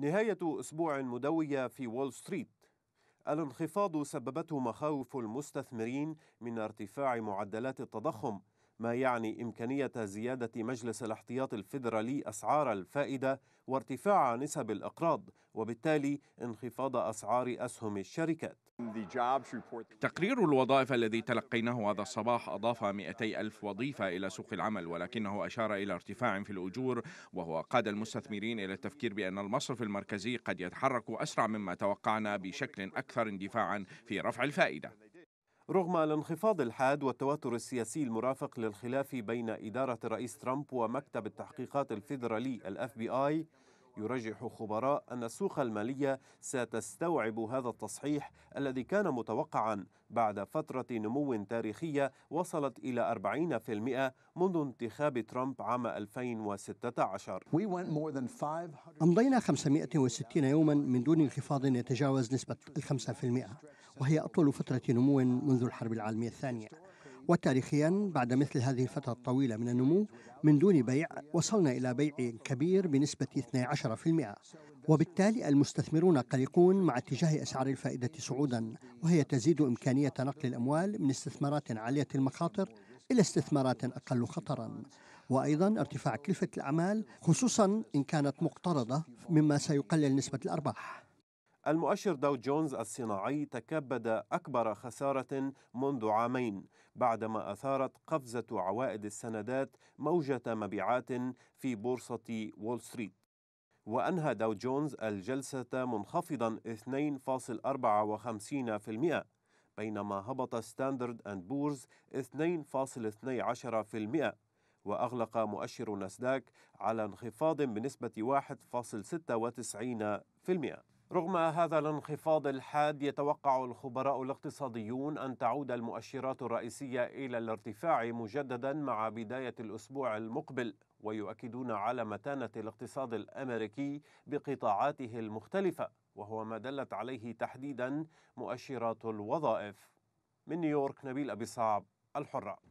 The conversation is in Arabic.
نهاية أسبوع مدوية في وول ستريت الانخفاض سببته مخاوف المستثمرين من ارتفاع معدلات التضخم ما يعني إمكانية زيادة مجلس الاحتياط الفيدرالي أسعار الفائدة وارتفاع نسب الأقراض وبالتالي انخفاض أسعار أسهم الشركات تقرير الوظائف الذي تلقيناه هذا الصباح أضاف 200 ألف وظيفة إلى سوق العمل ولكنه أشار إلى ارتفاع في الأجور وهو قاد المستثمرين إلى التفكير بأن المصرف المركزي قد يتحرك أسرع مما توقعنا بشكل أكثر اندفاعا في رفع الفائدة رغم الانخفاض الحاد والتوتر السياسي المرافق للخلاف بين إدارة الرئيس ترامب ومكتب التحقيقات الفيدرالي الاف بي آي يرجح خبراء أن السوق المالية ستستوعب هذا التصحيح الذي كان متوقعا بعد فترة نمو تاريخية وصلت إلى 40% منذ انتخاب ترامب عام 2016 أمضينا 560 يوما من دون انخفاض يتجاوز نسبة 5% وهي أطول فترة نمو منذ الحرب العالمية الثانية وتاريخيا بعد مثل هذه الفترة الطويلة من النمو من دون بيع وصلنا إلى بيع كبير بنسبة 12% وبالتالي المستثمرون قلقون مع اتجاه أسعار الفائدة صعودا وهي تزيد إمكانية نقل الأموال من استثمارات عالية المخاطر إلى استثمارات أقل خطرا وأيضا ارتفاع كلفة الأعمال خصوصا إن كانت مقترضة مما سيقلل نسبة الأرباح المؤشر داو جونز الصناعي تكبد أكبر خسارة منذ عامين بعدما أثارت قفزة عوائد السندات موجة مبيعات في بورصة وول ستريت وأنهى داو جونز الجلسة منخفضا 2.54% بينما هبط ستاندرد أند بورز 2.12% وأغلق مؤشر ناسداك على انخفاض بنسبة 1.96% رغم هذا الانخفاض الحاد يتوقع الخبراء الاقتصاديون أن تعود المؤشرات الرئيسية إلى الارتفاع مجددا مع بداية الأسبوع المقبل ويؤكدون على متانة الاقتصاد الأمريكي بقطاعاته المختلفة وهو ما دلت عليه تحديدا مؤشرات الوظائف من نيويورك نبيل أبي صعب الحرة